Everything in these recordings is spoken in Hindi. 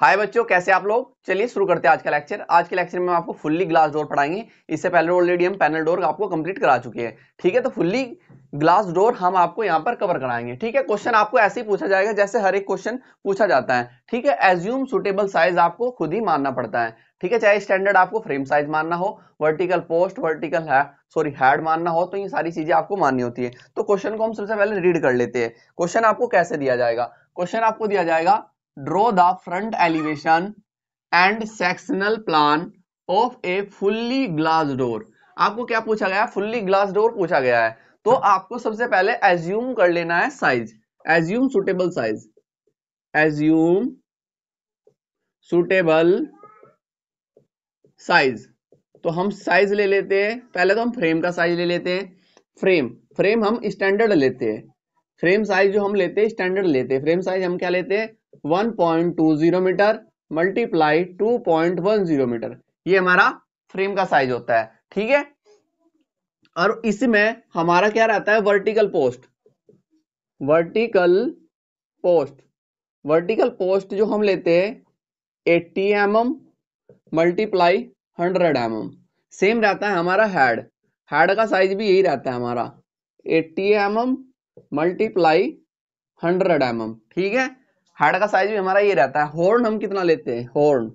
हाय बच्चों कैसे आप लोग चलिए शुरू करते हैं आज का लेक्चर आज के लेक्चर में हम आपको फुल्ली ग्लास डोर पढ़ाएंगे इससे पहले ऑलरेडी हम पैनल डोर आपको कंप्लीट करा चुके हैं ठीक है तो फुल्ली ग्लास डोर हम आपको यहाँ पर कवर कराएंगे ठीक है क्वेश्चन आपको ऐसे ही पूछा जाएगा जैसे हर एक क्वेश्चन पूछा जाता है ठीक है एज्यूम सुटेबल साइज आपको खुद ही मानना पड़ता है ठीक है चाहे स्टैंडर्ड आपको फ्रेम साइज मानना हो वर्टिकल पोस्ट वर्टिकल है सॉरी हैड मानना हो तो ये सारी चीजें आपको माननी होती है तो क्वेश्चन को हम सबसे पहले रीड कर लेते हैं क्वेश्चन आपको कैसे दिया जाएगा क्वेश्चन आपको दिया जाएगा draw the front elevation and sectional plan of a fully glass door आपको क्या पूछा गया फुल्ली ग्लास डोर पूछा गया है तो आपको सबसे पहले एज्यूम कर लेना है size assume suitable size assume suitable size तो हम साइज ले लेते हैं पहले तो हम फ्रेम का साइज ले लेते हैं फ्रेम फ्रेम हम स्टैंडर्ड लेते हैं फ्रेम साइज जो हम लेते हैं स्टैंडर्ड लेते हैं फ्रेम साइज हम क्या लेते हैं 1.20 मीटर मल्टीप्लाई 2.10 मीटर ये हमारा फ्रेम का साइज होता है ठीक है और इसमें हमारा क्या रहता है vertical post vertical post vertical post जो हम लेते हैं 80 M M multiply hundred M M same रहता है हमारा हेड हेड का साइज भी यही रहता है हमारा 80 M M multiply hundred M M ठीक है हार्ड का साइज भी हमारा ये रहता है हॉर्न हम कितना लेते हैं हॉर्न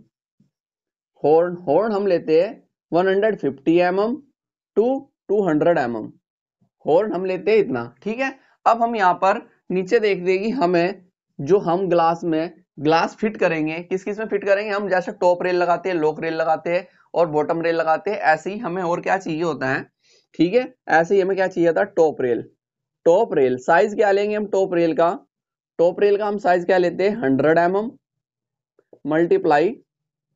हॉर्न हॉर्न हम लेते हैं 150 hundred fifty M M two two hundred M M horn हम लेते हैं इतना ठीक है अब हम यहाँ पर नीचे देख देगी हमें जो हम ग्लास में ग्लास फिट करेंगे किस किस में फिट करेंगे हम जैसे टॉप रेल लगाते हैं लोक रेल लगाते हैं और बॉटम रेल लगाते हैं ऐसे ही हमें और क्या चाहिए होता है ठीक है ऐसे ही हमें क्या चाहिए था top rail top rail size क्या लेंगे हम टॉप रेल का टॉप रेल का हम साइज क्या लेते हैं hundred M M multiply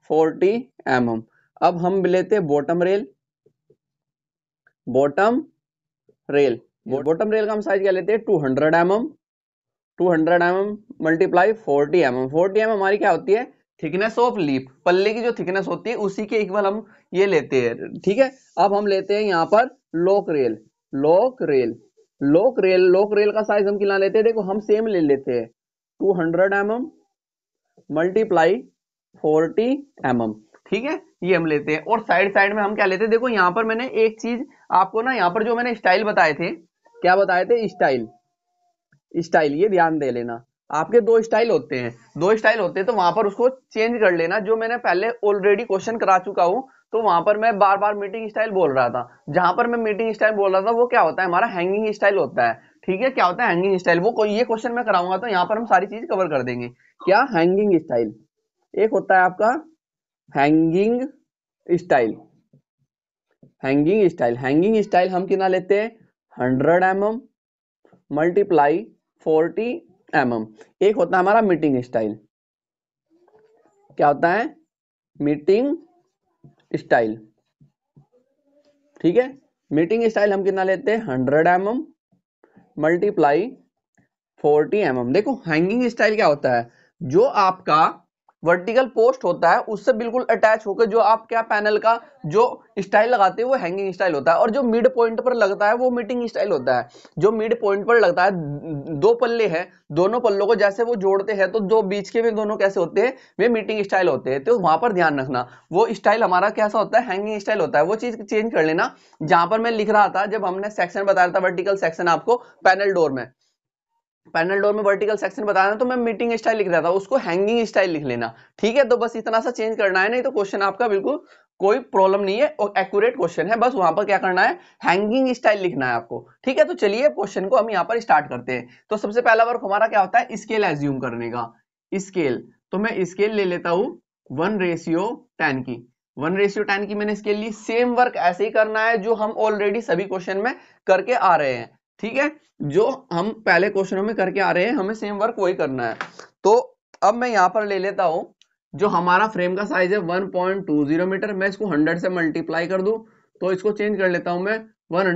forty M M अब हम लेते हैं bottom rail bottom rail bottom rail का हम साइज क्या लेते हैं two hundred M M two hundred M M multiply forty M M forty M M हमारी क्या होती है थिकनेस ऑफ लीप पल्ले की जो थिकनेस होती है उसी के इक्वल हम ये लेते हैं ठीक है अब हम लेते हैं यहाँ पर लोक रेल लोक रेल लोक रेल लोक रेल का साइज हम कितना लेते हैं देखो हम सेम ले लेते हैं two hundred M M multiply forty M M ठीक है ये हम लेते हैं और साइड साइड में हम क्या लेते हैं देखो यहाँ पर मैंने एक चीज आपको ना यहाँ पर जो मैंने स्टाइल बताए थे क्या बताए थे स्टाइल स्टाइल ये ध्यान दे लेना आपके दो स्टाइल होते हैं दो स्टाइल होते हैं तो वहां पर उसको चेंज कर लेना जो मैंने पहले ऑलरेडी क्वेश्चन करा चुका हूं तो वहां पर मैं बार बार मीटिंग स्टाइल बोल रहा था जहां पर मैं मीटिंग स्टाइल बोल रहा था वो क्या होता है हमारा हैंगिंग स्टाइल होता है ठीक है क्या होता है हैंगिंग स्टाइल वो कोई ये क्वेश्चन मैं कराऊंगा तो यहाँ पर हम सारी चीज कवर कर देंगे क्या हैंगिंग स्टाइल एक होता है आपका hanging stile hanging stile hanging stile हम कितना लेते हैं hundred M M multiply forty M M एक होता है हमारा मीटिंग स्टाइल क्या होता है मीटिंग स्टाइल ठीक है मीटिंग स्टाइल हम कितना लेते हैं hundred M M multiply forty M M देखो हैंगिंग स्टाइल क्या होता है जो आपका वर्टिकल पोस्ट होता है उससे बिल्कुल अटैच होकर जो आप क्या पैनल का जो स्टाइल लगाते हैं वो हैंगिंग स्टाइल होता है और जो मिड पॉइंट पर लगता है वो मीटिंग स्टाइल होता है जो मिड पॉइंट पर लगता है दो पल्ले हैं दोनों पल्लों को जैसे वो जोड़ते हैं तो दो बीच के वे दोनों कैसे होते हैं वे मीटिंग स्टाइल होते हैं तो वहां पर ध्यान रखना वो स्टाइल हमारा कैसा होता है हैंगिंग स्टाइल होता है वो चीज चेंज कर लेना जहां पर मैं लिख रहा था जब हमने सेक्शन बताया था वर्टिकल सेक्शन आपको पैनल डोर में पैनल डोर में वर्टिकल सेक्शन बता रहा तो मैं मीटिंग स्टाइल लिख रहा था उसको हैंगिंग स्टाइल लिख लेना ठीक है तो बस इतना सा चेंज करना है नहीं तो क्वेश्चन आपका बिल्कुल कोई प्रॉब्लम नहीं है और एक्यूरेट क्वेश्चन है बस वहां पर क्या करना है हैंगिंग स्टाइल लिखना है आपको ठीक है तो चलिए क्वेश्चन को हम यहाँ पर स्टार्ट करते हैं तो सबसे पहला वर्क हमारा क्या होता है स्केल एज्यूम करने का स्केल तो मैं स्केल ले लेता हूं वन रेशियो टेन की वन रेशियो टेन की मैंने स्केल ली सेम वर्क ऐसे ही करना है जो हम ऑलरेडी सभी क्वेश्चन में करके आ रहे हैं ठीक है जो हम पहले क्वेश्चनों में करके आ रहे हैं हमें सेम वर्क वही करना है तो अब मैं यहाँ पर ले लेता हूं जो हमारा फ्रेम का साइज है 1.20 मीटर मैं इसको 100 से मल्टीप्लाई कर दू तो इसको चेंज कर लेता हूं मैं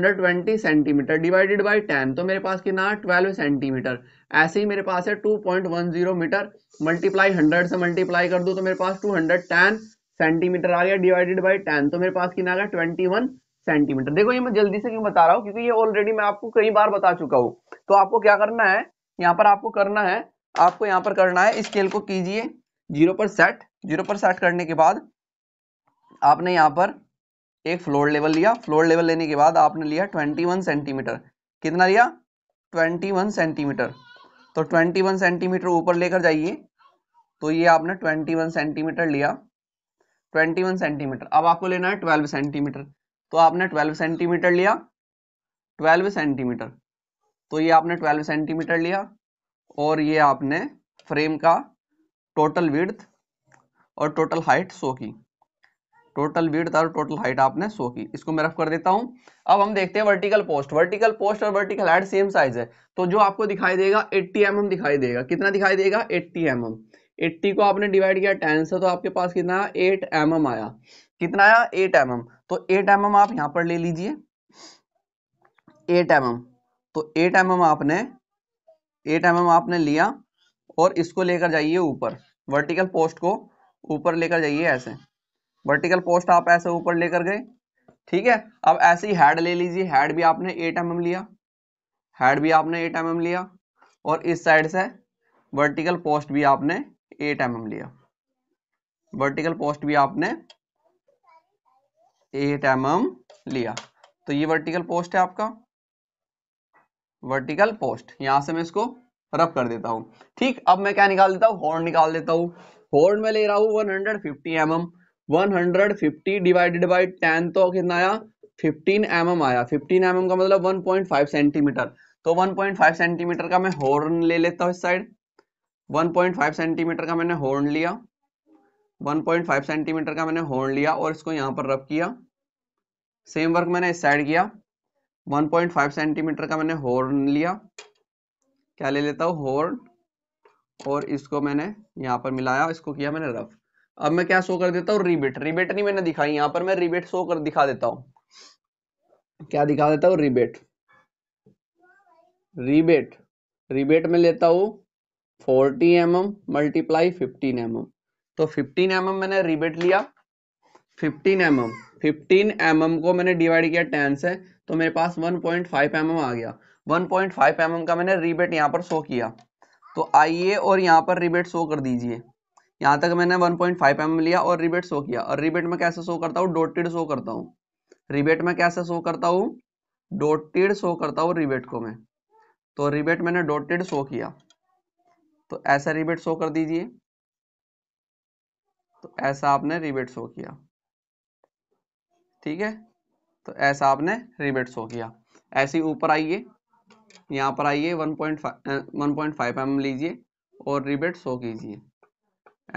120 सेंटीमीटर डिवाइडेड बाय 10 तो मेरे पास कितना 12 सेंटीमीटर ऐसे ही मेरे पास है 2.10 मीटर मल्टीप्लाई 100 से मल्टीप्लाई कर दू तो मेरे पास 210 सेंटीमीटर आ गया डिवाइडेड बाय 10 तो मेरे पास कितना आ गया 21 सेंटीमीटर देखो ये मैं जल्दी से क्यों बता रहा हूँ क्योंकि ये ऑलरेडी मैं आपको कई बार बता चुका हूँ तो आपको क्या करना है यहाँ पर आपको करना है आपको यहाँ पर करना है स्केल को कीजिए जीरो पर सेट जीरो पर सेट करने के बाद आपने यहाँ पर एक फ्लोर लेवल लिया फ्लोर लेवल लेने के बाद आपने लिया वन सेंटीमीटर कितना लिया वन सेंटीमीटर तो वन सेंटीमीटर ऊपर लेकर जाइए तो ये आपने वन सेंटीमीटर लिया 21 सेंटीमीटर अब आपको लेना है 12 सेंटीमीटर तो आपने 12 सेंटीमीटर लिया 12 सेंटीमीटर तो ये आपने 12 सेंटीमीटर लिया और ये आपने फ्रेम का टोटल विर्थ और टोटल हाइट सो की टोटल विर्थ और टोटल हाइट आपने सो की इसको मैं रफ कर देता हूं अब हम देखते हैं वर्टिकल पोस्ट वर्टिकल पोस्ट और वर्टिकल हाइट सेम साइज है तो जो आपको दिखाई देगा 80 एम mm दिखाई देगा कितना दिखाई देगा 80 एम mm. 80 को आपने डिवाइड किया 10 से तो आपके पास कितना 8 एम mm आया कितना आया एट एम mm. तो एट एम mm आप यहां पर ले लीजिए एट एम mm. तो एट एम mm आपने एट एम mm आपने लिया और इसको लेकर जाइए ऊपर वर्टिकल पोस्ट को ऊपर लेकर जाइए ऐसे वर्टिकल पोस्ट आप ऐसे ऊपर लेकर गए ठीक है अब ऐसे ही हेड ले लीजिए हेड भी आपने एट एम mm लिया हेड भी आपने एट एम mm लिया और इस साइड से वर्टिकल पोस्ट भी आपने एट एम mm लिया वर्टिकल पोस्ट भी आपने एट एम mm लिया तो ये वर्टिकल पोस्ट है आपका वर्टिकल पोस्ट यहां से मैं इसको रफ कर देता हूं ठीक अब मैं क्या निकाल देता हूं हॉर्न निकाल देता हूं हॉर्न में ले रहा हूं 150 hundred fifty M M one divided by ten तो कितना आया 15 एम mm आया 15 एम mm का मतलब 1.5 सेंटीमीटर तो 1.5 सेंटीमीटर का मैं हॉर्न ले लेता हूं इस साइड 1.5 सेंटीमीटर का मैंने हॉर्न लिया 1.5 सेंटीमीटर का मैंने होल्ड लिया और इसको यहाँ पर रब किया सेम वर्क मैंने इस साइड किया 1.5 सेंटीमीटर का मैंने हॉर्न लिया क्या ले लेता हूँ हॉर्न और इसको मैंने यहां पर मिलाया इसको किया मैंने रफ अब मैं क्या शो कर देता हूँ रिबेट रिबेट नहीं मैंने दिखाई यहाँ पर मैं रिबेट शो कर दिखा देता हूँ क्या दिखा देता हूँ रिबेट रिबेट रिबेट में लेता हूँ forty M M multiply fifteen M M तो 15 एम mm मैंने रिबेट लिया 15 एम mm, 15 एम mm को मैंने डिवाइड किया टेन से तो मेरे पास 1.5 पॉइंट mm आ गया 1.5 पॉइंट mm का मैंने रिबेट यहाँ पर शो किया तो आइए और यहाँ पर रिबेट शो कर दीजिए यहाँ तक मैंने 1.5 पॉइंट mm लिया और रिबेट शो किया और रिबेट में कैसे शो करता हूँ डोटेड शो करता हूँ रिबेट में कैसे शो करता हूँ डोटेड शो करता हूँ रिबेट को मैं तो रिबेट मैंने डोटेड शो किया तो ऐसा रिबेट शो कर दीजिए तो ऐसा आपने रिबेट शो किया ठीक है तो ऐसा आपने रिबेट शो किया ऐसी ऊपर आइए यहाँ पर आइए 1.5 1.5 एम लीजिए और रिबेट शो कीजिए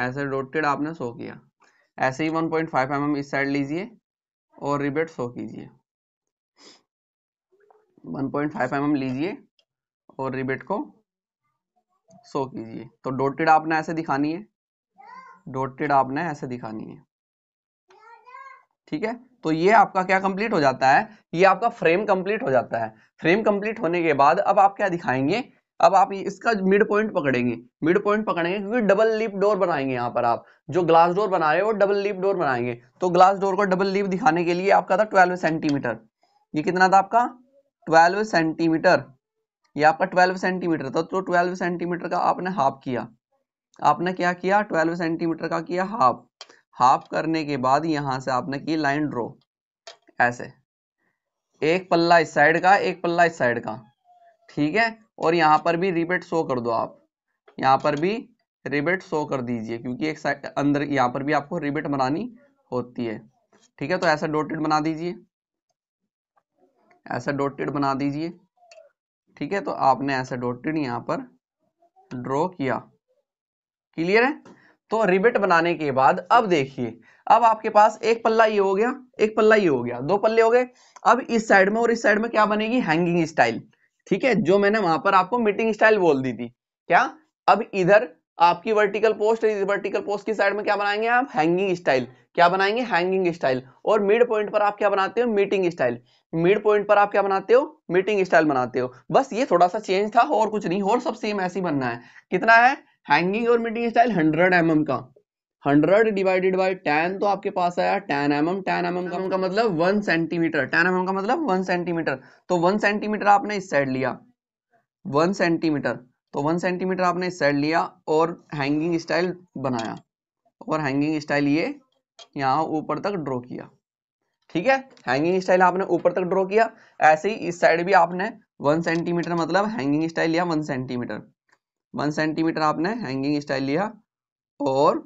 ऐसे डोटेड आपने शो किया ऐसे ही 1.5 mm इस साइड लीजिए और रिबेट शो कीजिए 1.5 mm लीजिए और रिबेट को शो कीजिए तो डोटेड आपने ऐसे दिखानी है डोटेड आपने ऐसे दिखानी है ठीक है तो ये आपका क्या कंप्लीट हो जाता है ये आपका फ्रेम कंप्लीट हो जाता है फ्रेम कंप्लीट होने के बाद अब आप क्या दिखाएंगे अब आप इसका मिड पॉइंट पकड़ेंगे मिड पॉइंट पकड़ेंगे क्योंकि डबल लिप डोर बनाएंगे यहाँ पर आप जो ग्लास डोर बना रहे हो डबल लिप डोर बनाएंगे तो ग्लास डोर को डबल लिप दिखाने के लिए आपका था ट्वेल्व सेंटीमीटर ये कितना था आपका ट्वेल्व सेंटीमीटर ये आपका ट्वेल्व सेंटीमीटर था तो ट्वेल्व सेंटीमीटर का आपने हाफ किया आपने क्या किया ट्वेल्व सेंटीमीटर का किया हाफ हाफ करने के बाद यहां से आपने की लाइन ड्रो ऐसे एक पल्ला इस साइड का एक पल्ला इस साइड का ठीक है और यहां पर भी रिबेट शो कर दो आप यहां पर भी रिबेट शो कर दीजिए क्योंकि एक साइड अंदर यहाँ पर भी आपको रिबेट बनानी होती है ठीक है तो ऐसा डोटेड बना दीजिए ऐसा डोटेड बना दीजिए ठीक है तो आपने ऐसा डोटेड यहाँ पर ड्रॉ किया क्लियर है तो रिबेट बनाने के बाद अब देखिए अब आपके पास एक पल्ला ये हो गया एक पल्ला ये हो गया दो पल्ले हो गए अब इस साइड में और इस साइड में क्या बनेगी हैंगिंग स्टाइल ठीक है जो मैंने वहां पर आपको मीटिंग स्टाइल बोल दी थी क्या अब इधर आपकी वर्टिकल पोस्ट वर्टिकल पोस्ट की साइड में क्या बनाएंगे आप हैंगिंग स्टाइल क्या बनाएंगे हैंगिंग स्टाइल और मिड पॉइंट पर आप क्या बनाते हो मीटिंग स्टाइल मिड पॉइंट पर आप क्या बनाते हो मीटिंग स्टाइल बनाते हो बस ये थोड़ा सा चेंज था और कुछ नहीं और सब सेम ऐसी बनना है कितना है हैंगिंग और मीटिंग स्टाइल हंड्रेड एम का हंड्रेड डिवाइडेड बाई टेन तो आपके पास आया ten M M ten M M का, का मतलब one centimetre ten M M का मतलब वन सेंटीमीटर तो वन सेंटीमीटर आपने इस साइड लिया वन सेंटीमीटर तो वन सेंटीमीटर आपने इस साइड लिया और हैंगिंग स्टाइल बनाया और हैंगिंग स्टाइल ये यहाँ ऊपर तक ड्रॉ किया ठीक है हैंगिंग स्टाइल आपने ऊपर तक ड्रॉ किया ऐसे ही इस साइड भी आपने वन सेंटीमीटर मतलब हैंगिंग स्टाइल लिया वन सेंटीमीटर वन सेंटीमीटर आपने हैंगिंग स्टाइल लिया और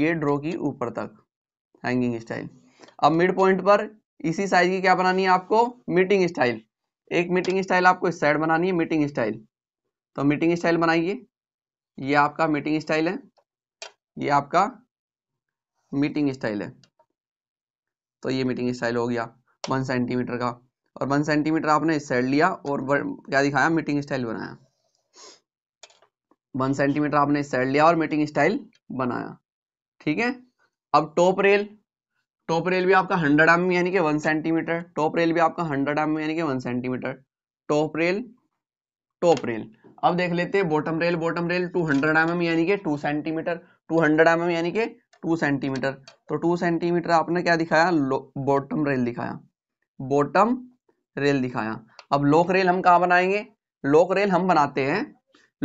ये ड्रो की ऊपर तक हैंगिंग स्टाइल अब मिड पॉइंट पर इसी साइज की क्या बनानी है आपको मीटिंग स्टाइल एक मीटिंग स्टाइल आपको इस साइड बनानी है मीटिंग स्टाइल तो मीटिंग स्टाइल बनाइए ये आपका मीटिंग स्टाइल है ये आपका मीटिंग स्टाइल है तो ये मीटिंग स्टाइल हो गया वन सेंटीमीटर का और वन सेंटीमीटर आपने इस साइड लिया और क्या दिखाया मीटिंग स्टाइल बनाया वन सेंटीमीटर आपने सैड लिया और मीटिंग स्टाइल बनाया ठीक है अब टॉप रेल टॉप रेल भी आपका हंड्रेड एम यानी कि वन सेंटीमीटर टॉप रेल भी आपका हंड्रेड एम यानी कि one centimetre top rail top rail अब देख लेते हैं bottom rail bottom rail two hundred M यानी कि two centimetre two hundred M यानी कि टू सेंटीमीटर तो टू सेंटीमीटर आपने क्या दिखाया बॉटम रेल दिखाया बॉटम रेल दिखाया अब लोक रेल हम कहा बनाएंगे लोक रेल हम बनाते हैं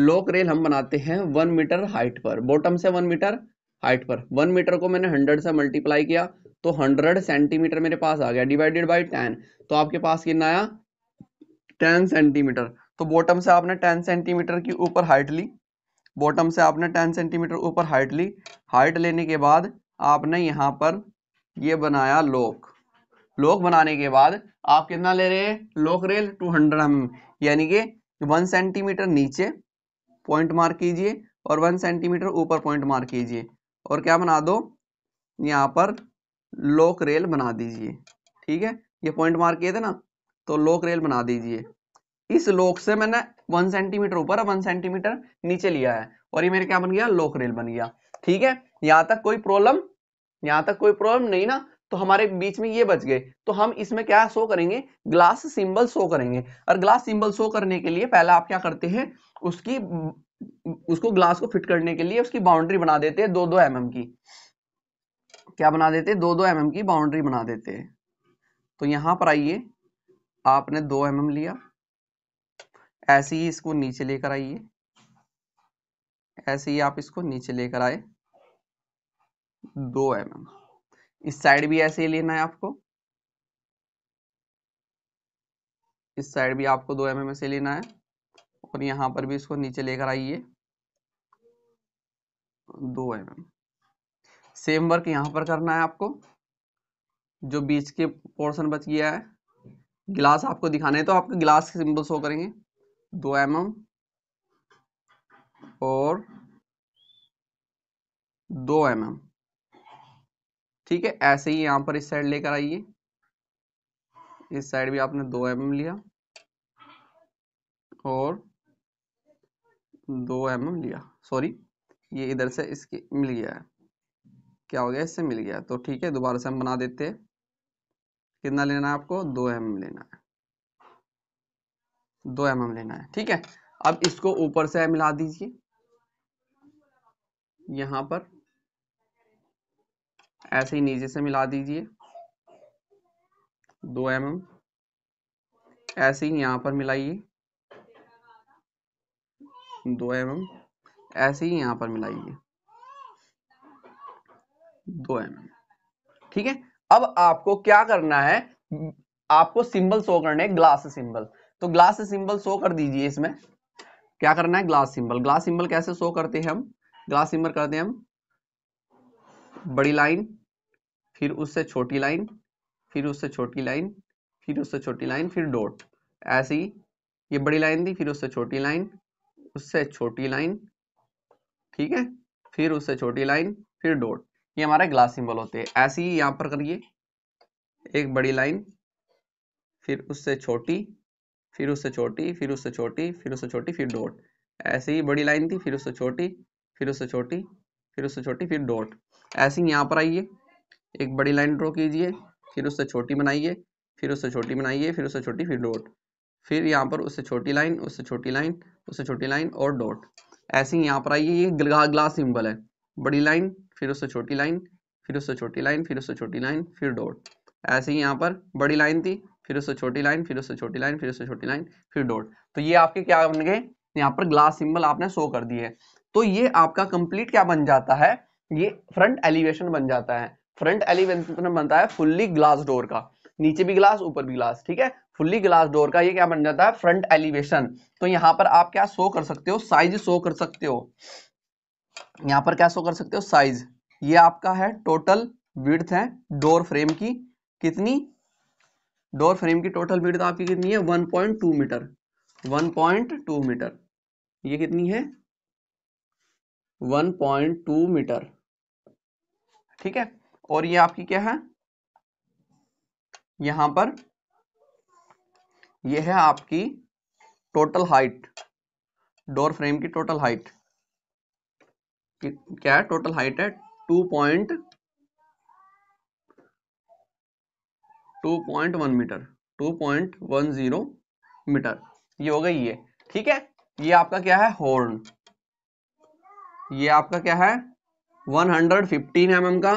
लोक रेल हम बनाते हैं वन मीटर हाइट पर बॉटम से वन मीटर हाइट पर वन मीटर को मैंने हंड्रेड से मल्टीप्लाई किया तो हंड्रेड सेंटीमीटर मेरे पास आ गया डिवाइडेड बाई टेन तो आपके पास कितना आया टेन सेंटीमीटर तो बॉटम से आपने टेन सेंटीमीटर की ऊपर हाइट ली बॉटम से आपने टेन सेंटीमीटर ऊपर हाइट ली हाइट लेने के बाद आपने यहां पर ये बनाया लोक लोक बनाने के बाद आप कितना ले रहे हैं लोक रेल टू हंड्रेड एम यानी कि वन सेंटीमीटर नीचे पॉइंट मार्क कीजिए और वन सेंटीमीटर ऊपर पॉइंट मार्क कीजिए और क्या बना दो यहाँ पर लोक रेल बना दीजिए ठीक है ये पॉइंट मार्क किए थे ना तो लोक रेल बना दीजिए इस लोक से मैंने वन सेंटीमीटर ऊपर और वन सेंटीमीटर नीचे लिया है और ये मेरे क्या बन गया लोक रेल बन गया ठीक है यहाँ तक कोई प्रॉब्लम यहाँ तक कोई प्रॉब्लम नहीं ना तो हमारे बीच में ये बच गए तो हम इसमें क्या शो करेंगे ग्लास सिंबल शो करेंगे और ग्लास सिंबल शो करने के लिए पहले आप क्या करते हैं उसकी उसको ग्लास को फिट करने के लिए उसकी बाउंड्री बना देते हैं दो दो एम की क्या बना देते हैं दो दो एम की बाउंड्री बना देते हैं तो यहां पर आइए आपने दो एम mm लिया ऐसे ही इसको नीचे लेकर आइए ऐसे ही आप इसको नीचे लेकर आए दो एम एम इस साइड भी ऐसे ही लेना है आपको इस साइड भी आपको दो एम एम से लेना है और यहां पर भी इसको नीचे लेकर आइए दो एम एम सेम वर्क यहां पर करना है आपको जो बीच के पोर्शन बच गया है गिलास आपको दिखाने तो आपके गिलास के सिंबल शो करेंगे दो एम एम और दो एम एम ठीक है ऐसे ही यहां पर इस साइड लेकर आइए इस साइड भी आपने दो एम लिया और दो एम लिया सॉरी ये इधर से इसकी मिल गया है क्या हो गया इससे मिल गया तो ठीक है दोबारा से हम बना देते हैं कितना लेना है आपको दो एम mm लेना है दो एम mm लेना है ठीक है अब इसको ऊपर से मिला दीजिए यहां पर ऐसे ही नीचे से मिला दीजिए दो एम एम ऐसे ही यहाँ पर मिलाइए दो एम एम ऐसे ही यहाँ पर मिलाइए दो एम एम ठीक है अब आपको क्या करना है आपको सिंबल शो करने ग्लास सिंबल तो ग्लास सिंबल शो कर दीजिए इसमें क्या करना है ग्लास सिंबल ग्लास सिंबल कैसे शो करते हैं हम ग्लास सिंबल करते हैं हम बड़ी लाइन फिर उससे छोटी लाइन फिर उससे छोटी लाइन फिर उससे छोटी लाइन फिर डॉट ऐसी ये बड़ी लाइन दी फिर उससे छोटी लाइन उससे छोटी लाइन ठीक है फिर उससे छोटी लाइन फिर डॉट ये हमारे ग्लास सिंबल होते हैं ऐसे ही यहाँ पर करिए एक बड़ी लाइन फिर उससे छोटी फिर उससे छोटी फिर उससे छोटी फिर उससे छोटी फिर डॉट ऐसे ही बड़ी लाइन थी फिर उससे छोटी फिर उससे छोटी फिर उससे छोटी फिर डॉट ऐसे ही यहाँ पर आइए एक बड़ी लाइन ड्रॉ कीजिए फिर उससे छोटी बनाइए फिर उससे छोटी बनाइए फिर उससे छोटी फिर डॉट फिर यहाँ पर उससे छोटी लाइन उससे छोटी लाइन उससे छोटी लाइन और डॉट ऐसे ही यहाँ पर आइए ये ग्लास सिंबल है बड़ी लाइन फिर उससे छोटी लाइन फिर उससे छोटी लाइन फिर उससे छोटी लाइन फिर डॉट ऐसे ही यहाँ पर बड़ी लाइन थी फिर उससे छोटी लाइन फिर उससे छोटी लाइन फिर उससे छोटी लाइन फिर डॉट तो ये आपके क्या बन गए यहाँ पर ग्लास सिंबल आपने शो कर दिए तो ये आपका कंप्लीट क्या बन जाता है ये फ्रंट एलिवेशन बन जाता है फ्रंट एलिवेशन बनता है फुल्ली ग्लास डोर का नीचे भी ग्लास ऊपर भी ग्लास ठीक है फुल्ली ग्लास डोर का ये क्या बन जाता है फ्रंट एलिवेशन तो यहाँ पर आप क्या शो कर सकते हो साइज शो कर सकते हो यहाँ पर क्या शो कर सकते हो साइज ये आपका है टोटल विड्थ है डोर फ्रेम की कितनी डोर फ्रेम की टोटल विड्थ आपकी कितनी है 1.2 मीटर 1.2 मीटर ये कितनी है 1.2 मीटर ठीक है और ये आपकी क्या है यहां पर ये है आपकी टोटल हाइट डोर फ्रेम की टोटल हाइट क्या है टोटल हाइट है two point two point one metre two point one zero metre ये हो गई ये ठीक है ये आपका क्या है हॉर्न ये आपका क्या है one hundred fifteen M M का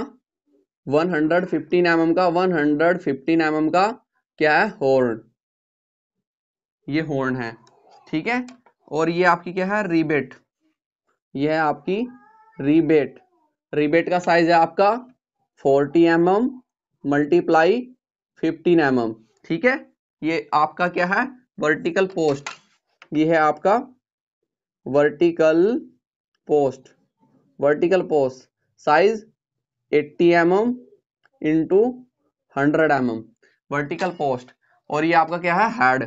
one hundred fifteen M M का one hundred fifteen M M का क्या है हॉर्न ये हॉर्न है ठीक है और ये आपकी क्या है रिबेट ये है आपकी रिबेट रिबेट का साइज है आपका forty M M multiply fifteen M M ठीक है ये आपका क्या है वर्टिकल पोस्ट ये है आपका vertical post vertical post size 80 M M into hundred M M vertical post और ये आपका क्या है हेड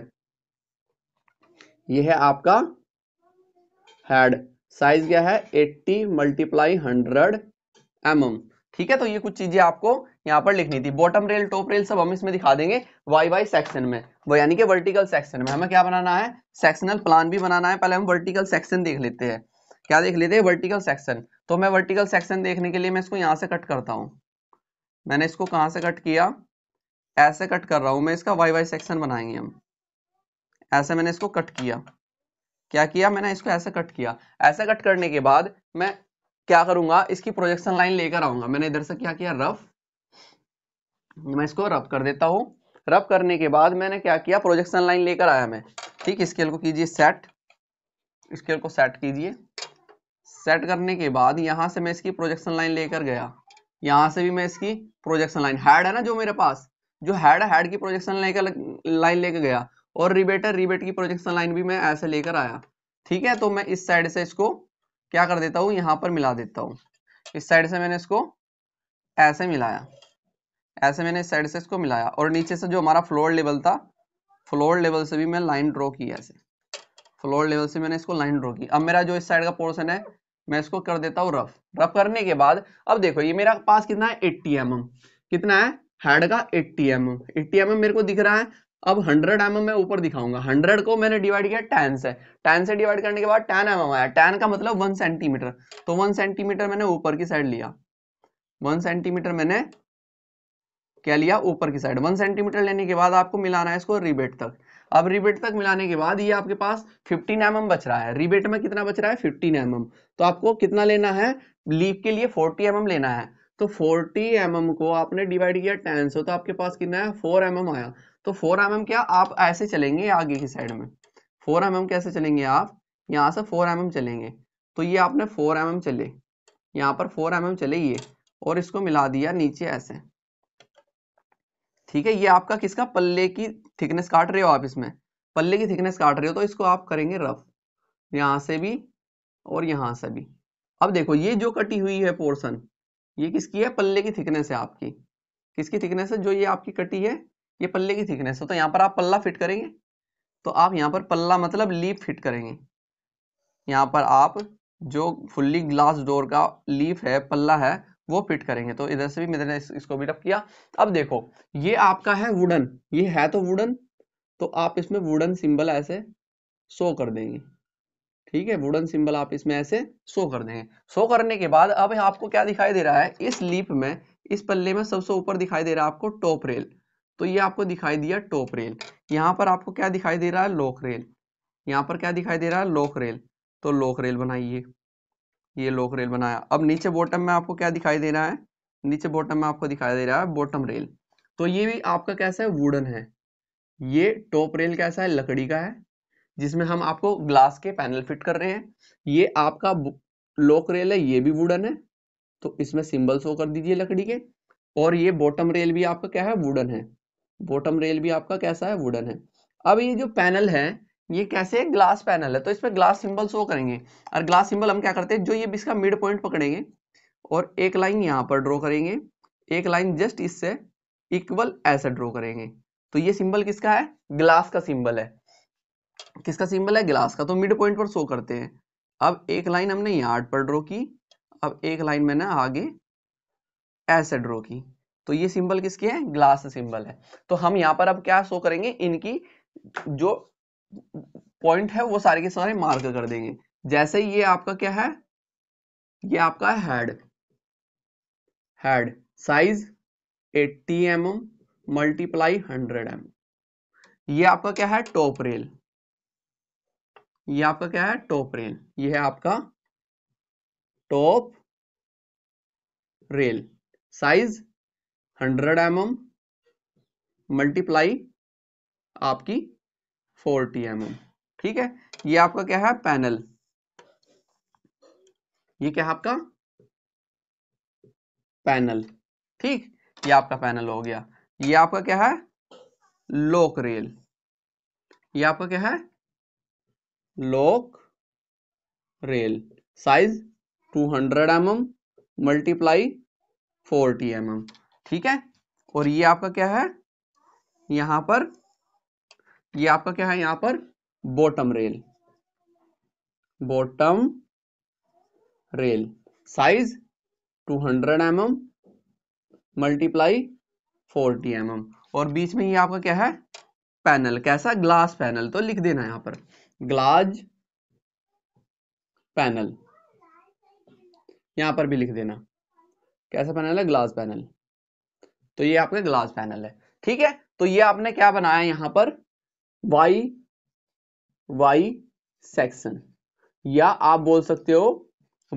ये है आपका हेड साइज क्या है 80 मल्टीप्लाई हंड्रेड एम एम ठीक है तो ये कुछ चीजें आपको यहाँ पर लिखनी थी बॉटम रेल टॉप रेल सब हम इसमें दिखा देंगे वाई वाई सेक्शन में वो यानी कि वर्टिकल सेक्शन में हमें क्या बनाना है सेक्शनल प्लान भी बनाना है पहले हम वर्टिकल सेक्शन देख लेते हैं क्या देख लेते हैं वर्टिकल सेक्शन तो मैं वर्टिकल सेक्शन देखने के लिए मैं इसको यहां से कट करता हूँ मैंने इसको कहां से कट किया ऐसे कट कर रहा हूं मैं इसका वाई वाई सेक्शन बनाएंगे हम ऐसे मैंने इसको कट किया क्या किया मैंने इसको ऐसे कट किया ऐसे कट करने के बाद मैं क्या करूंगा इसकी प्रोजेक्शन लाइन लेकर आऊंगा मैंने इधर से क्या किया रफ मैं इसको रफ कर देता हूं रफ करने के बाद मैंने क्या किया प्रोजेक्शन लाइन लेकर आया मैं ठीक स्केल को कीजिए सेट स्केल को सेट कीजिए सेट करने के बाद यहाँ से मैं इसकी प्रोजेक्शन लाइन लेकर गया यहाँ से भी मैं इसकी प्रोजेक्शन लाइन हैड है ना जो मेरे पास जो हैड हैड की प्रोजेक्शन लेकर लाइन लेकर गया और रिबेटर रिबेट की प्रोजेक्शन लाइन भी मैं ऐसे लेकर आया ठीक है तो मैं इस साइड से इसको क्या कर देता हूँ यहाँ पर मिला देता हूँ इस साइड से मैंने इसको ऐसे मिलाया ऐसे मैंने इस साइड से इसको मिलाया और नीचे से जो हमारा फ्लोर लेवल था फ्लोर लेवल से भी मैं लाइन ड्रॉ की ऐसे फ्लोर लेवल से मैंने इसको लाइन ड्रॉ की अब मेरा जो इस साइड का पोर्सन है मैं इसको कर देता हूं रफ रफ करने के बाद अब देखो ये मेरा पास कितना है एट्टी एम mm। कितना है हेड का एट्टी एम एट्टी एम मेरे को दिख रहा है अब 100 एम एम मैं ऊपर दिखाऊंगा 100 को मैंने डिवाइड किया टेन से टेन से डिवाइड करने के बाद टेन एम mm आया टेन का मतलब वन सेंटीमीटर तो वन सेंटीमीटर मैंने ऊपर की साइड लिया वन सेंटीमीटर मैंने क्या लिया ऊपर की साइड वन सेंटीमीटर लेने के बाद आपको मिलाना है इसको रिबेट तक अब रिबेट तक मिलाने के बाद ये आपके पास 15 एम mm बच रहा है रिबेट में कितना बच रहा है 15 एम mm. तो आपको कितना लेना है लीप के लिए 40 एम mm लेना है तो 40 एम mm को आपने डिवाइड किया टेन सो तो आपके पास कितना है फोर एम mm आया तो फोर एम mm क्या आप ऐसे चलेंगे आगे की साइड में फोर एम mm कैसे चलेंगे आप यहाँ से फोर एम mm चलेंगे तो ये आपने फोर एम mm चले यहाँ पर फोर एम mm चले ये और इसको मिला दिया नीचे ऐसे ठीक है ये आपका किसका पल्ले की थिकनेस काट रहे हो आप इसमें पल्ले की थिकनेस काट रहे हो तो इसको आप करेंगे रफ यहां से भी और यहां से भी अब देखो ये जो कटी हुई है पोर्सन ये किसकी है पल्ले की थिकनेस है आपकी किसकी थिकनेस है जो ये आपकी कटी है ये पल्ले की थिकनेस है तो यहाँ पर आप पल्ला फिट करेंगे तो आप यहाँ पर पल्ला मतलब लीफ फिट करेंगे यहाँ पर आप जो फुल्ली ग्लास डोर का लीफ है पल्ला है वो फिट करेंगे तो इधर से भी मैंने इस, इसको बिटअप किया अब देखो ये आपका है वुडन ये है तो वुडन तो आप इसमें वुडन सिंबल ऐसे शो कर देंगे ठीक है वुडन सिंबल आप इसमें ऐसे शो कर देंगे शो करने के बाद अब आपको क्या दिखाई दे रहा है इस लीप में इस पल्ले में सबसे ऊपर दिखाई दे रहा है आपको टॉप रेल तो ये आपको दिखाई दिया टॉप रेल यहाँ पर आपको क्या दिखाई दे रहा है लोक रेल यहाँ पर क्या दिखाई दे रहा है लोक रेल तो लोक रेल बनाइए ये लोक रेल बनाया अब नीचे बॉटम में आपको क्या दिखाई दे रहा है नीचे बॉटम में आपको दिखाई दे रहा है बॉटम रेल तो ये भी आपका कैसा है वुडन है ये टॉप रेल कैसा है लकड़ी का है जिसमें हम आपको ग्लास के पैनल फिट कर रहे हैं ये आपका लोक रेल है ये भी वुडन है तो इसमें सिंबल शो कर दीजिए लकड़ी के और ये बॉटम रेल भी आपका क्या है वुडन है बॉटम रेल भी आपका कैसा है वुडन है अब ये जो पैनल है ये कैसे है ग्लास पैनल है तो इसमें ग्लास सिंबल शो करेंगे और ग्लास सिंबल हम क्या करते हैं जो ये इसका मिड पॉइंट पकड़ेंगे और एक लाइन यहाँ पर ड्रॉ करेंगे एक लाइन जस्ट इससे इक्वल ऐसे ड्रॉ करेंगे तो ये सिंबल किसका है ग्लास का सिंबल है किसका सिंबल है ग्लास का तो मिड पॉइंट पर शो करते हैं अब एक लाइन हमने यहाँ पर ड्रॉ की अब एक लाइन मैंने आगे ऐसे ड्रॉ की तो ये सिंबल किसकी है ग्लास सिंबल है तो हम यहाँ पर अब क्या शो करेंगे इनकी जो पॉइंट है वो सारे के सारे मार्क कर देंगे जैसे ये आपका क्या है ये आपका head head size 80 M M multiply hundred M ये आपका क्या है टॉप रेल ये आपका क्या है टॉप रेल ये है आपका top rail size 100 M M multiply आपकी फोर्टी एम एम ठीक है ये आपका क्या है पैनल ये क्या है आपका पैनल ठीक ये आपका पैनल हो गया ये आपका क्या है लोक रेल ये आपका क्या है lock rail size 200 hundred M M multiply forty M M ठीक है और ये आपका क्या है यहां पर ये आपका क्या है यहां पर bottom rail bottom rail size 200 hundred M M multiply forty M M और बीच में ये आपका क्या है पैनल कैसा ग्लास पैनल तो लिख देना यहां पर ग्लास पैनल यहां पर भी लिख देना कैसा पैनल है ग्लास पैनल तो ये आपका ग्लास पैनल है ठीक है तो ये आपने क्या बनाया यहां पर वाई वाई सेक्शन या आप बोल सकते हो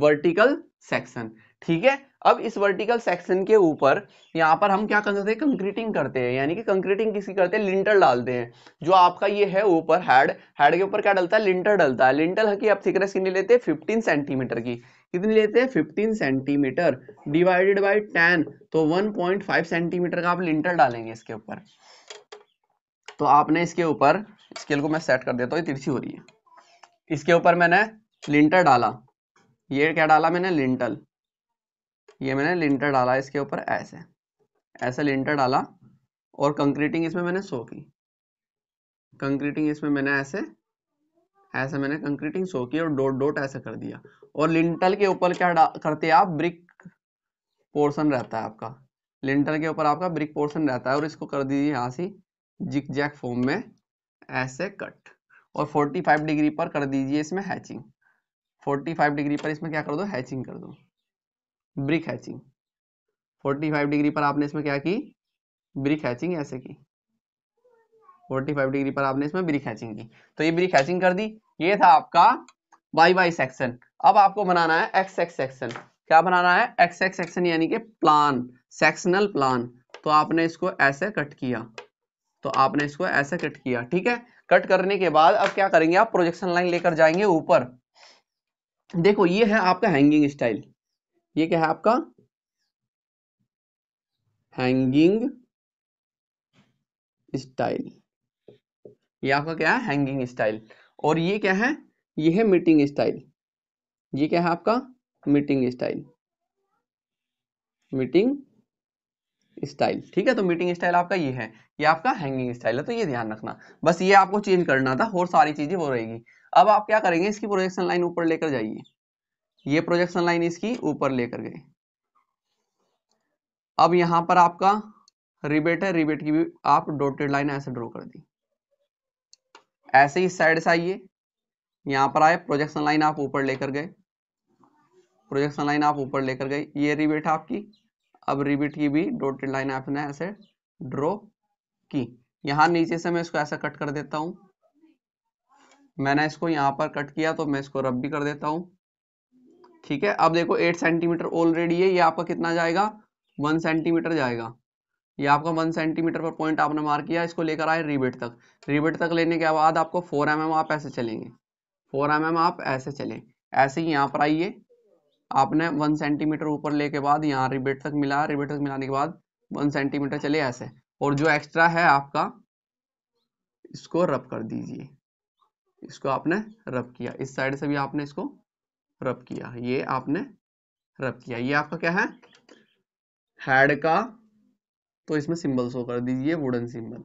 वर्टिकल सेक्शन ठीक है अब इस वर्टिकल सेक्शन के ऊपर यहाँ पर हम क्या करते हैं कंक्रीटिंग करते हैं यानी कि कंक्रीटिंग किसी करते हैं लिंटर डालते हैं जो आपका ये है ऊपर हेड हेड के ऊपर क्या डलता है लिंटर डलता है लिंटर की आप थिकनेस कितनी लेते हैं 15 सेंटीमीटर की कितनी लेते हैं 15 सेंटीमीटर डिवाइडेड बाई टेन तो वन सेंटीमीटर का आप लिंटर डालेंगे इसके ऊपर तो आपने इसके ऊपर स्केल को मैं सेट कर देता हूँ तिरछी हो रही है इसके ऊपर मैंने लिंटर डाला ये क्या डाला मैंने लिंटल ये मैंने लिंटर डाला इसके ऊपर ऐसे ऐसे लिंटर डाला और कंक्रीटिंग इसमें मैंने सो की कंक्रीटिंग इसमें मैंने ऐसे ऐसे मैंने कंक्रीटिंग सो की और डोट डोट ऐसे कर दिया और लिंटल के ऊपर क्या करते आप ब्रिक पोर्शन रहता है आपका लिंटल के ऊपर आपका ब्रिक पोर्शन रहता है और इसको कर दीजिए यहाँ से जिक जैक फॉर्म में ऐसे कट और 45 डिग्री पर कर दीजिए इसमें हैचिंग 45 डिग्री पर इसमें क्या कर दो हैचिंग कर दो ब्रिक हैचिंग 45 डिग्री पर आपने इसमें क्या की ब्रिक हैचिंग ऐसे की 45 डिग्री पर आपने इसमें ब्रिक हैचिंग की तो ये ब्रिक हैचिंग कर दी ये था आपका वाई वाई सेक्शन अब आपको बनाना है एक्स एक्स सेक्शन क्या बनाना है एक्स एक्स सेक्शन यानी कि प्लान सेक्शनल प्लान तो आपने इसको ऐसे कट किया तो आपने इसको ऐसे कट किया ठीक है कट करने के बाद अब क्या करेंगे आप प्रोजेक्शन लाइन लेकर जाएंगे ऊपर देखो ये है आपका हैंगिंग स्टाइल ये क्या है आपका हैंगिंग स्टाइल ये आपका क्या है हैंगिंग स्टाइल और ये क्या है ये है मीटिंग स्टाइल ये क्या है आपका मीटिंग स्टाइल मीटिंग स्टाइल ठीक है तो मीटिंग स्टाइल आपका ये है ये आपका हैंगिंग स्टाइल है तो ये ध्यान रखना बस ये आपको चेंज करना था और सारी चीजें वो रहेगी अब आप क्या करेंगे इसकी प्रोजेक्शन लाइन ऊपर लेकर जाइए ये प्रोजेक्शन लाइन इसकी ऊपर लेकर गए अब यहां पर आपका रिबेट है रिबेट की भी आप डोटेड लाइन ऐसे ड्रॉ कर दी ऐसे ही साइड से आइए यहां पर आए प्रोजेक्शन लाइन आप ऊपर लेकर गए प्रोजेक्शन लाइन आप ऊपर लेकर गए ये रिबेट आपकी अब रिबेट की भी डोटेड लाइन आपने ऐसे ड्रॉ की यहां नीचे से मैं इसको ऐसा कट कर देता हूं मैंने इसको यहां पर कट किया तो मैं इसको रब भी कर देता हूं ठीक है अब देखो एट सेंटीमीटर ऑलरेडी है ये आपका कितना जाएगा वन सेंटीमीटर जाएगा ये आपका वन सेंटीमीटर पर पॉइंट आपने मार किया इसको लेकर आए रिबेट तक रिबेट तक लेने के बाद आपको फोर एम mm आप ऐसे चलेंगे फोर एम mm आप ऐसे चले ऐसे ही यहाँ पर आइए आपने वन सेंटीमीटर ऊपर लेके बाद यहाँ रिबेट तक मिला रिबेट तक मिलाने के बाद वन सेंटीमीटर चले ऐसे और जो एक्स्ट्रा है आपका इसको रब कर दीजिए इसको आपने रब किया इस साइड से भी आपने इसको रब किया ये आपने रब किया ये आपका क्या है हैड का तो इसमें सिंबल शो कर दीजिए वुडन सिंबल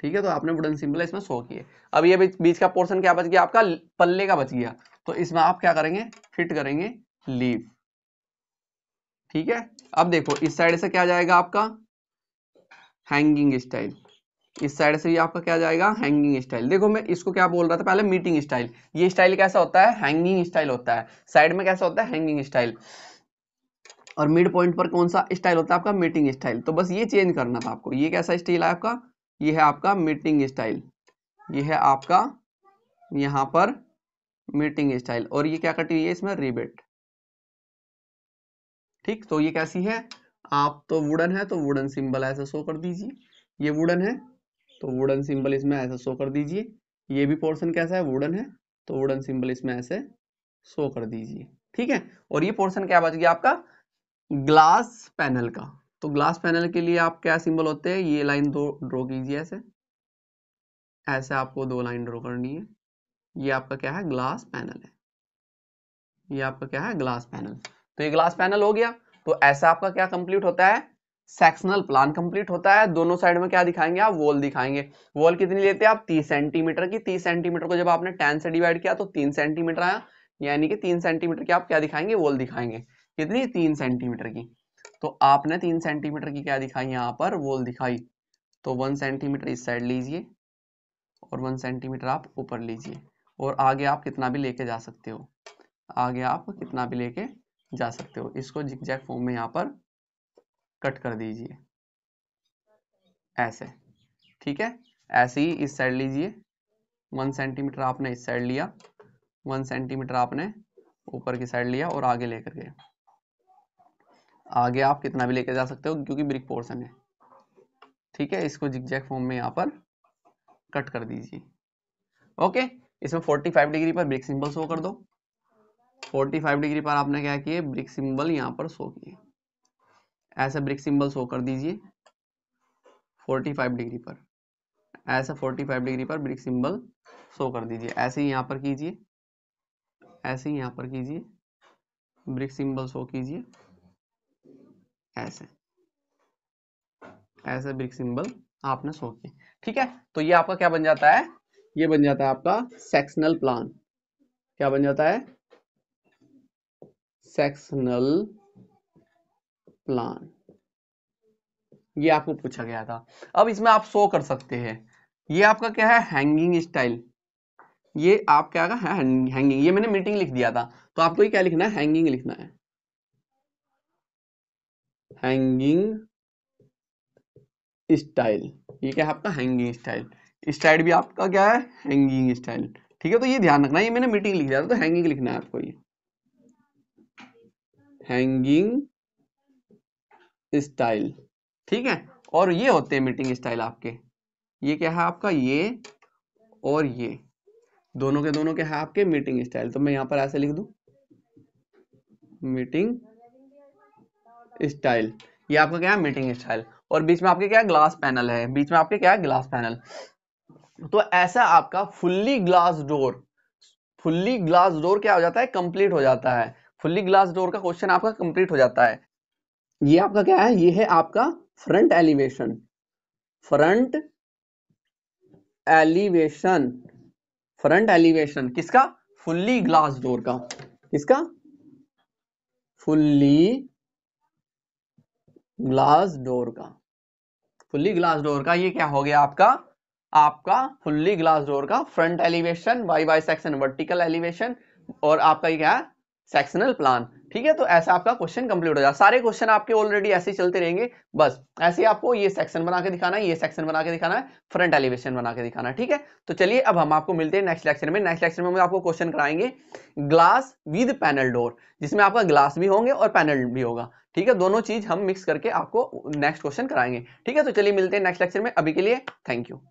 ठीक है तो आपने वुडन सिंबल इसमें शो किए अब ये बीच का पोर्शन क्या बच गया आपका पल्ले का बच गया तो इसमें आप क्या करेंगे फिट करेंगे लीव ठीक है अब देखो इस साइड से क्या जाएगा आपका हैंगिंग स्टाइल इस साइड से भी आपका क्या जाएगा हैंगिंग स्टाइल देखो मैं इसको क्या बोल रहा था पहले मीटिंग स्टाइल ये स्टाइल कैसा होता है हैंगिंग स्टाइल होता है साइड में कैसा होता है हैंगिंग स्टाइल और मिड पॉइंट पर कौन सा स्टाइल होता है आपका मीटिंग स्टाइल तो बस ये चेंज करना था आपको ये कैसा स्टाइल है आपका ये है आपका मीटिंग स्टाइल ये है आपका यहाँ पर मीटिंग स्टाइल और ये क्या कटी हुई है इसमें रिबेट ठीक तो ये कैसी है आप तो वुडन है तो वुडन सिंबल ऐसा शो कर दीजिए ये वुडन है तो वुडन सिंबल इसमें ऐसा शो कर दीजिए ये भी पोर्शन कैसा है वुडन है तो वुडन सिंबल इसमें ऐसे शो कर दीजिए ठीक है और ये पोर्शन क्या बच गया आपका ग्लास पैनल का तो ग्लास पैनल के लिए आप क्या सिंबल होते हैं ये लाइन दो ड्रॉ कीजिए ऐसे ऐसे आपको दो लाइन ड्रॉ करनी है ये आपका क्या है ग्लास पैनल है ये आपका क्या है ग्लास पैनल तो ये ग्लास पैनल हो गया तो ऐसा आपका क्या कंप्लीट होता है सेक्शनल प्लान कंप्लीट होता है दोनों साइड में क्या दिखाएंगे आप वॉल दिखाएंगे वॉल कितनी लेते हैं आप तीस सेंटीमीटर की तीस सेंटीमीटर को जब आपने टेन से डिवाइड किया तो तीन सेंटीमीटर आया यानी कि तीन सेंटीमीटर की आप क्या दिखाएंगे वॉल दिखाएंगे कितनी तीन सेंटीमीटर की तो आपने तीन सेंटीमीटर की क्या दिखाई यहाँ पर वॉल दिखाई तो वन सेंटीमीटर इस साइड लीजिए और वन सेंटीमीटर आप ऊपर लीजिए और आगे आप कितना भी लेके जा सकते हो आगे आप कितना भी लेके जा सकते हो इसको जिकजैक फॉर्म में यहाँ पर कट कर दीजिए ऐसे ठीक है ऐसे ही इस साइड लीजिए वन सेंटीमीटर आपने इस साइड लिया वन सेंटीमीटर आपने ऊपर की साइड लिया और आगे लेकर गए आगे आप कितना भी लेकर जा सकते हो क्योंकि ब्रिक पोर्शन है ठीक है इसको जिकजैक फॉर्म में यहाँ पर कट कर दीजिए ओके इसमें 45 डिग्री पर ब्रिक सिंबल शो कर दो 45 डिग्री पर आपने क्या किए ब्रिक सिंबल यहाँ पर शो किए ऐसे ब्रिक सिंबल शो कर दीजिए 45 डिग्री पर ऐसे 45 डिग्री पर ब्रिक सिंबल शो कर दीजिए ऐसे ही यहाँ पर कीजिए ऐसे ही यहाँ पर कीजिए ब्रिक सिंबल शो कीजिए ऐसे ऐसे ब्रिक सिंबल आपने शो किए ठीक है तो ये आपका क्या बन जाता है ये बन जाता है आपका सेक्शनल प्लान क्या बन जाता है सेक्शनल प्लान ये आपको पूछा गया था अब इसमें आप शो कर सकते हैं ये आपका क्या है हैंगिंग स्टाइल ये आप क्या है हैंगिंग ये मैंने मीटिंग लिख दिया था तो आपको ये क्या लिखना है हैंगिंग लिखना है हैंगिंग स्टाइल ये क्या है आपका हैंगिंग स्टाइल स्टाइल भी आपका क्या है हैंगिंग स्टाइल ठीक है तो ये ध्यान रखना ये मैंने मीटिंग लिख दिया था तो हैंगिंग लिखना है आपको ये हैंगिंग स्टाइल ठीक है और ये होते हैं मीटिंग स्टाइल आपके ये क्या है आपका ये और ये दोनों के दोनों के है आपके मीटिंग स्टाइल तो मैं यहां पर ऐसे लिख दू मीटिंग स्टाइल ये आपका क्या है मीटिंग स्टाइल और बीच में आपके क्या ग्लास पैनल है बीच में आपके क्या ग्लास पैनल तो ऐसा आपका fully glass door fully glass door क्या हो जाता है कंप्लीट हो जाता है फुल्ली ग्लास डोर का क्वेश्चन आपका कंप्लीट हो जाता है ये आपका क्या है ये है आपका front elevation front elevation front elevation किसका फुल्ली ग्लास डोर का किसका फुल्ली ग्लास डोर का फुल्ली ग्लास डोर का ये क्या हो गया आपका आपका फुल्ली ग्लास डोर का front elevation Y Y section vertical elevation और आपका ये क्या है सेक्शनल प्लान ठीक है तो ऐसा आपका क्वेश्चन कंप्लीट हो जाए सारे क्वेश्चन आपके ऑलरेडी ऐसे ही चलते रहेंगे बस ऐसे आपको ये सेक्शन बना के दिखाना है ये सेक्शन बना के दिखाना है फ्रंट एलिवेशन बना के दिखाना है ठीक है तो चलिए अब हम आपको मिलते हैं नेक्स्ट लेक्चर में नेक्स्ट लेक्चर में हम आपको क्वेश्चन कराएंगे ग्लास विद पैनल डोर जिसमें आपका ग्लास भी होंगे और पैनल भी होगा ठीक है दोनों चीज हम मिक्स करके आपको नेक्स्ट क्वेश्चन कराएंगे ठीक है तो चलिए मिलते हैं नेक्स्ट लेक्चर में अभी के लिए थैंक यू